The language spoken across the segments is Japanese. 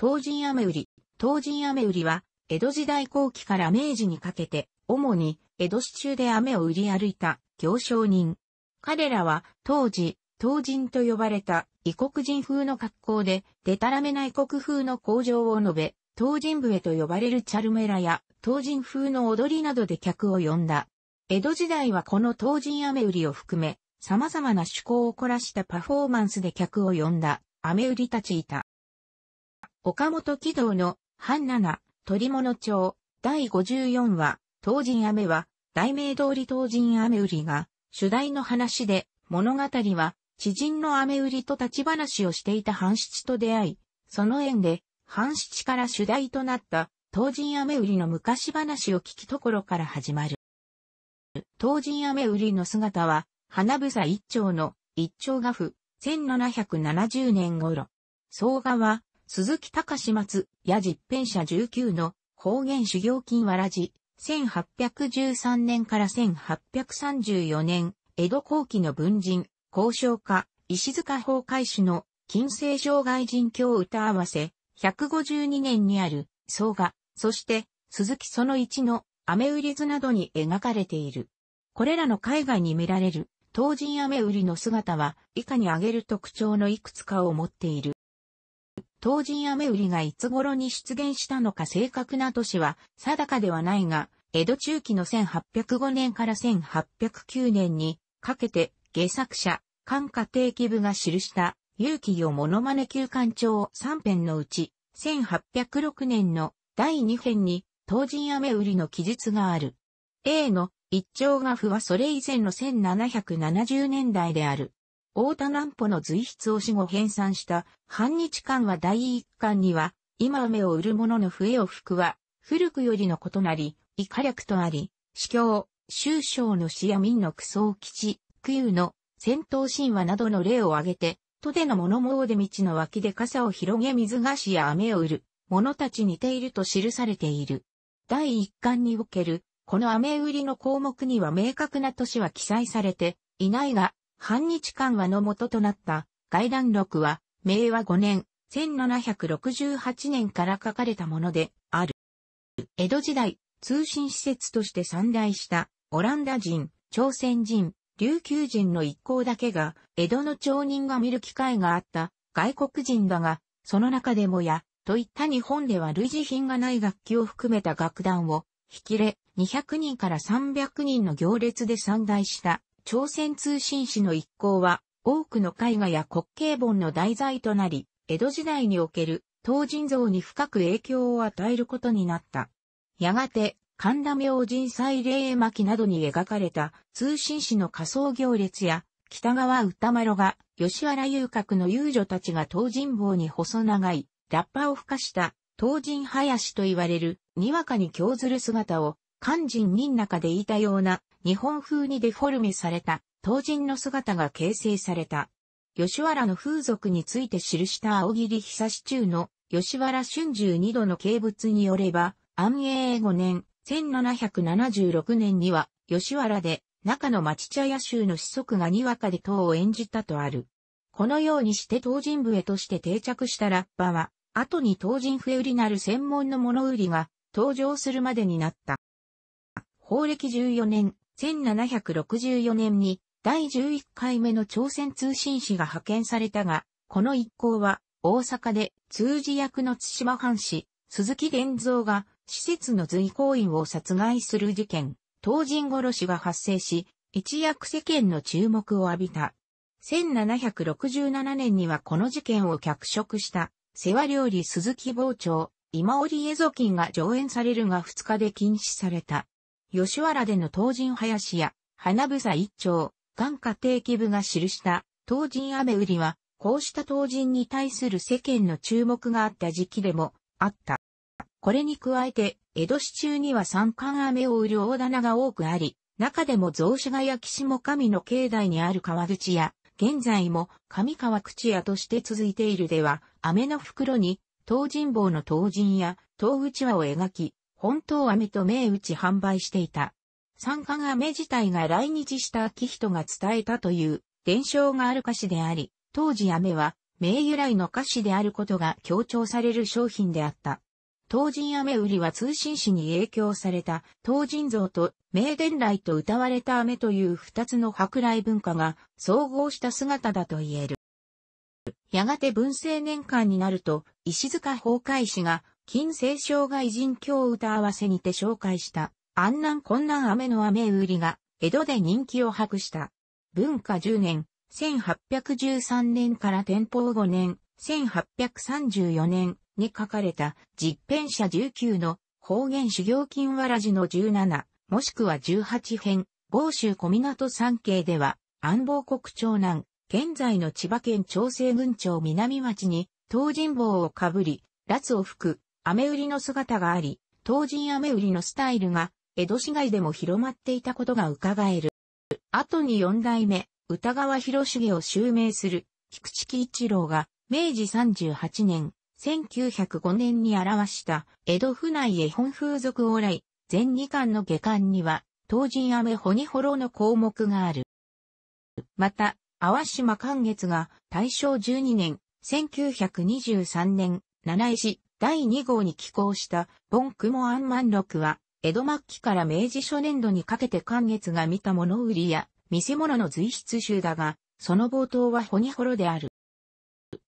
東人雨売り。東人雨売りは、江戸時代後期から明治にかけて、主に江戸市中で雨を売り歩いた行商人。彼らは、当時、東人と呼ばれた異国人風の格好で、でたらめな異国風の工場を述べ、東人笛と呼ばれるチャルメラや、東人風の踊りなどで客を呼んだ。江戸時代はこの東人雨売りを含め、様々な趣向を凝らしたパフォーマンスで客を呼んだ、雨売りたちいた。岡本喜道の、半七、鳥物町、第54話、当人雨は、題名通り当人雨売りが、主題の話で、物語は、知人の雨売りと立ち話をしていた半七と出会い、その縁で、半七から主題となった、当人雨売りの昔話を聞きところから始まる。当人雨売りの姿は、花房一丁の一丁画布、1770年頃。総画は、鈴木隆松、矢や実編者19の方言修行金わらじ、1813年から1834年、江戸後期の文人、交渉家、石塚法海主の金星障害人教歌合わせ、152年にある、総画、そして、鈴木その一の、雨売り図などに描かれている。これらの海外に見られる、当人雨売りの姿は、以下に挙げる特徴のいくつかを持っている。当人雨売りがいつ頃に出現したのか正確な年は定かではないが、江戸中期の1805年から1809年にかけて、下作者、官家定期部が記した、有気よノマネ休館長3編のうち、1806年の第2編に、当人雨売りの記述がある。A の一丁画譜はそれ以前の1770年代である。大田南穂の随筆を死後編纂した、半日間は第一巻には、今雨を売る者の笛を吹くは、古くよりの異なり、以下略とあり、司教、終章の死や民の苦基地、苦遊の戦闘神話などの例を挙げて、都での物詣で道の脇で傘を広げ水菓子や雨を売る、者たち似ていると記されている。第一巻における、この雨売りの項目には明確な都市は記載されていないが、反日緩和の元となった外談録は、明和5年、1768年から書かれたものである。江戸時代、通信施設として散大したオランダ人、朝鮮人、琉球人の一行だけが、江戸の町人が見る機会があった外国人だが、その中でもや、といった日本では類似品がない楽器を含めた楽団を、引きれ200人から300人の行列で散大した朝鮮通信使の一行は、多くの絵画や滑稽本の題材となり、江戸時代における、東人像に深く影響を与えることになった。やがて、神田明神祭礼巻などに描かれた通信使の仮想行列や北川歌丸が吉原遊郭の遊女たちが東人坊に細長いラッパを吹かした東人林と言われるにわかに興ずる姿を肝心人中でいたような日本風にデフォルメされた当人の姿が形成された。吉原の風俗について記した青霧久し中の吉原春秋二度の景物によれば、安永5年、1776年には吉原で中の町茶屋州の子息がにわかで党を演じたとある。このようにして当人笛として定着したラッパは、後に当人笛売りなる専門の物売りが登場するまでになった。法暦14年、1764年に第11回目の朝鮮通信使が派遣されたが、この一行は大阪で通事役の津島藩士、鈴木玄造が施設の随行員を殺害する事件、東人殺しが発生し、一躍世間の注目を浴びた。1767年にはこの事件を脚色した世話料理鈴木傍聴、今織江蔵金が上演されるが2日で禁止された。吉原での東人林や、花房一丁、眼下定期部が記した東人雨売りは、こうした東人に対する世間の注目があった時期でもあった。これに加えて、江戸市中には三冠雨を売る大棚が多くあり、中でも雑司がき岸も神の境内にある川口屋、現在も上川口屋として続いているでは、飴の袋に、東人坊の東人や東口輪を描き、本当飴と銘打ち販売していた。三冠飴自体が来日した秋人が伝えたという伝承がある歌詞であり、当時飴は銘由来の歌詞であることが強調される商品であった。当人飴売りは通信誌に影響された当人像と名伝来と歌われた飴という二つの舶来文化が総合した姿だと言える。やがて文政年間になると、石塚崩壊氏が近世障害人教歌合わせにて紹介した、安南困難雨の雨売りが、江戸で人気を博した。文化10年、1813年から天保5年、1834年に書かれた実編者19の方言修行金わらじの17、もしくは18編、某州小湊三景では、安房国長南、現在の千葉県長生郡町南町に、東人坊をかぶり、辣を吹く、雨売りの姿があり、当人雨売りのスタイルが、江戸市街でも広まっていたことが伺える。後に四代目、歌川広重を襲名する、菊池喜一郎が、明治38年、1905年に表した江戸府内絵本風俗往来、全二巻の下巻には、当人雨ほにほろの項目がある。また、淡島寛月が大正12年、1923年、七石、第2号に寄稿した、ンクモン・マン・ロ録は、江戸末期から明治初年度にかけて関月が見た物売りや、見せ物の随筆集だが、その冒頭はほにほろである。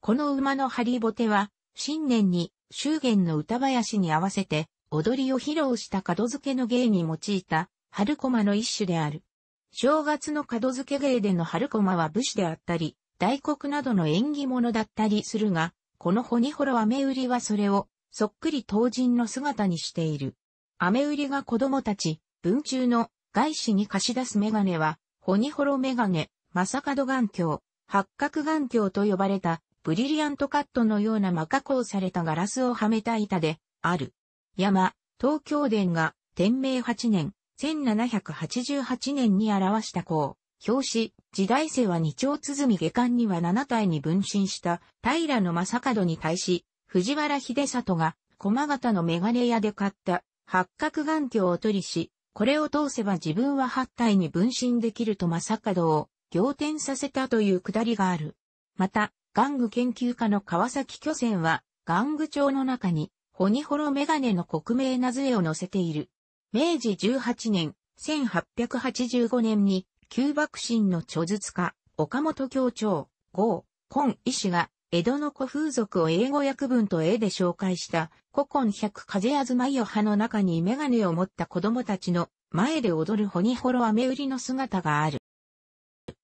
この馬のハリボテは、新年に、祝言の歌林に合わせて、踊りを披露した門付けの芸に用いた、春駒の一種である。正月の門付け芸での春駒は武士であったり、大黒などの縁起物だったりするが、このホニホロアメウリはそれを、そっくり当人の姿にしている。アメウリが子供たち、文中の外資に貸し出すメガネは、ホニホロメガネ、マサカド眼鏡、八角眼鏡と呼ばれた、ブリリアントカットのような真加工されたガラスをはめた板で、ある。山、東京伝が、天明8年、1788年に表した項。表紙、時代世は二丁鼓下巻には七体に分身した平野正門に対し、藤原秀里が駒形のメガネ屋で買った八角眼鏡を取りし、これを通せば自分は八体に分身できると正門を仰天させたというくだりがある。また、玩具研究家の川崎巨船は、玩具帳の中に、ホニホロメガネの国名な図絵を載せている。明治18年、1885年に、旧幕臣の著述家、岡本教長、郷、今医師が、江戸の古風俗を英語訳文と絵で紹介した、古今百風あずまいよ派の中にメガネを持った子供たちの前で踊るホニホロ雨売りの姿がある。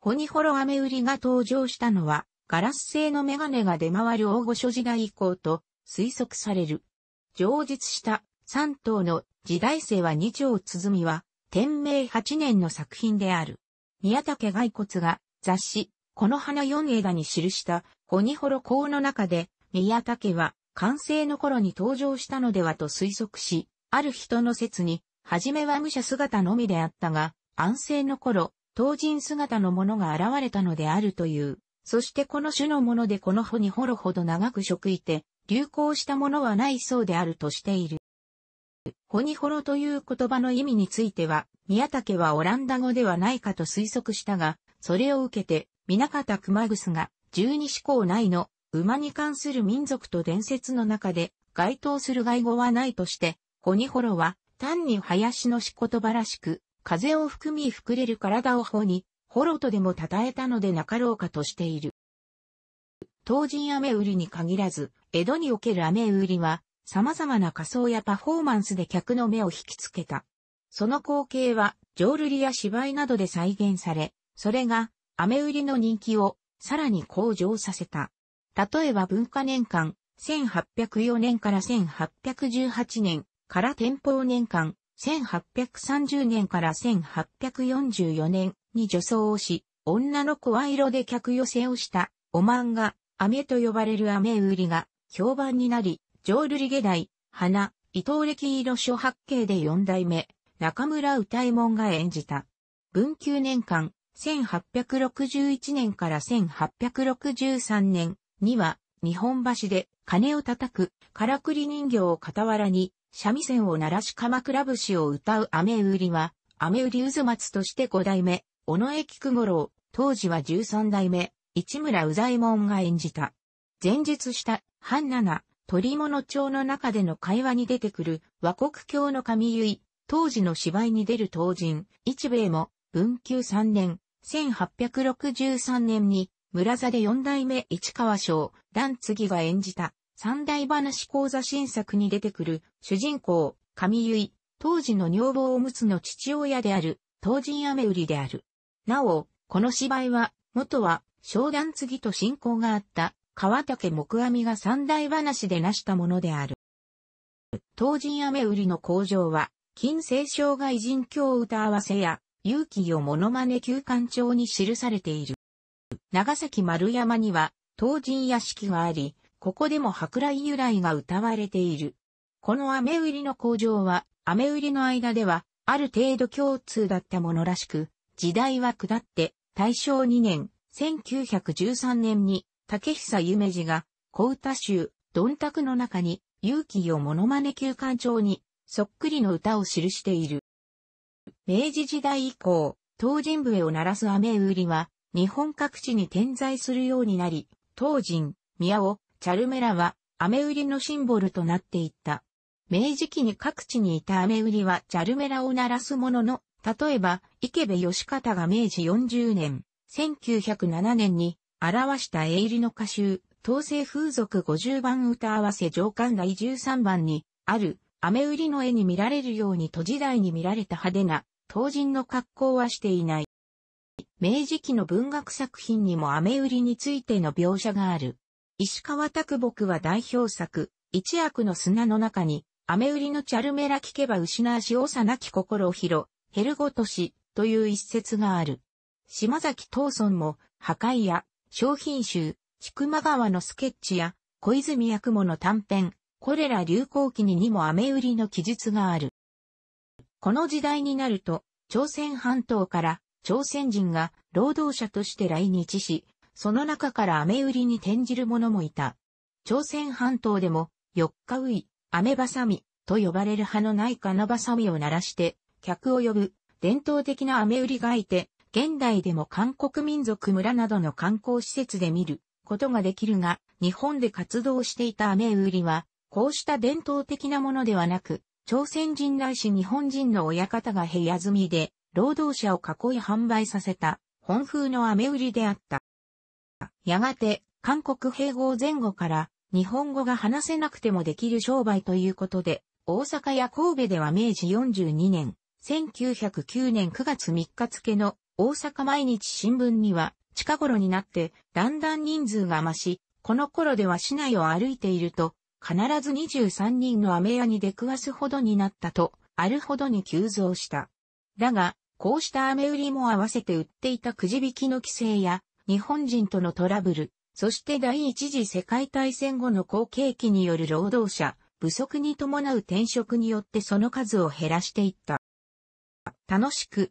ホニホロ雨売りが登場したのは、ガラス製のメガネが出回る大御所時代以降と推測される。上述した三頭の時代性は二丁鼓は、天明八年の作品である。宮武骸骨が雑誌、この花4枝に記したホニホロ項の中で、宮武は完成の頃に登場したのではと推測し、ある人の説に、はじめは武者姿のみであったが、安政の頃、当人姿のものが現れたのであるという。そしてこの種のものでこの穂に掘るほど長く食いて、流行したものはないそうであるとしている。ホニホロという言葉の意味については、宮武はオランダ語ではないかと推測したが、それを受けて、水方熊楠が、十二支項内の馬に関する民族と伝説の中で、該当する外語はないとして、ホニホロは、単に林の仕言葉らしく、風を含み膨れる体をホに、ホロとでも称えたのでなかろうかとしている。当人雨売りに限らず、江戸における雨売りは、様々な仮装やパフォーマンスで客の目を引きつけた。その光景は、浄瑠璃や芝居などで再現され、それが、雨売りの人気を、さらに向上させた。例えば文化年間、1804年から1818年、から天保年間、1830年から1844年に女装をし、女の子は色で客寄せをした、お漫画、雨と呼ばれる雨売りが評判になり、ジョールリゲダイ、花、伊藤歴色諸八景で四代目、中村歌右衛門が演じた。文久年間、1861年から1863年には、日本橋で鐘を叩く、からくり人形を傍らに、三味線を鳴らし鎌倉節を歌う雨売りは、雨売り渦松として五代目、尾上菊五郎、当時は十三代目、市村右左衛門が演じた。前述した、半七、鳥物町の中での会話に出てくる和国教の神結、当時の芝居に出る当人、一米も、文久3年、1863年に、村座で四代目市川省、段次が演じた、三代話講座新作に出てくる、主人公、神結、当時の女房おむつの父親である、当人雨売りである。なお、この芝居は、元は、商談継と信仰があった、川竹木阿弥が三大話で成したものである。当人雨売りの工場は、近世障害人教歌合わせや、勇気をモノマネ休館帳に記されている。長崎丸山には、当人屋敷があり、ここでも博来由来が歌われている。この雨売りの工場は、雨売りの間では、ある程度共通だったものらしく、時代は下って、大正2年、1913年に竹久夢二が、小歌集、どんたくの中に、勇気をモノマネ休館長に、そっくりの歌を記している。明治時代以降、東人笛を鳴らす雨売りは、日本各地に点在するようになり、東人、宮尾、チャルメラは、雨売りのシンボルとなっていった。明治期に各地にいた雨売りはチャルメラを鳴らすものの、例えば、池部義方が明治40年、1907年に表した絵入りの歌集、統制風俗50番歌合わせ上巻第13番に、ある、雨売りの絵に見られるように都時代に見られた派手な、当人の格好はしていない。明治期の文学作品にも雨売りについての描写がある。石川拓木は代表作、一役の砂の中に、雨売りのチャルメラ聞けば失し幼き心をう、ヘルゴトシという一節がある。島崎藤村も、破壊や商品集、菊間川のスケッチや、小泉役もの短編、これら流行期ににも雨売りの記述がある。この時代になると、朝鮮半島から朝鮮人が労働者として来日し、その中から雨売りに転じる者もいた。朝鮮半島でも、四日うい、雨ばさみと呼ばれる葉のない金ばさみを鳴らして、客を呼ぶ伝統的な雨売りがいて、現代でも韓国民族村などの観光施設で見ることができるが、日本で活動していた飴売りは、こうした伝統的なものではなく、朝鮮人来し日本人の親方が部屋住みで、労働者を囲い販売させた、本風の飴売りであった。やがて、韓国併合前後から、日本語が話せなくてもできる商売ということで、大阪や神戸では明治42年、1909年9月3日付の大阪毎日新聞には近頃になってだんだん人数が増し、この頃では市内を歩いていると必ず23人の飴屋に出くわすほどになったと、あるほどに急増した。だが、こうした飴売りも合わせて売っていたくじ引きの規制や、日本人とのトラブル、そして第一次世界大戦後の後継期による労働者、不足に伴う転職によってその数を減らしていった。楽しく、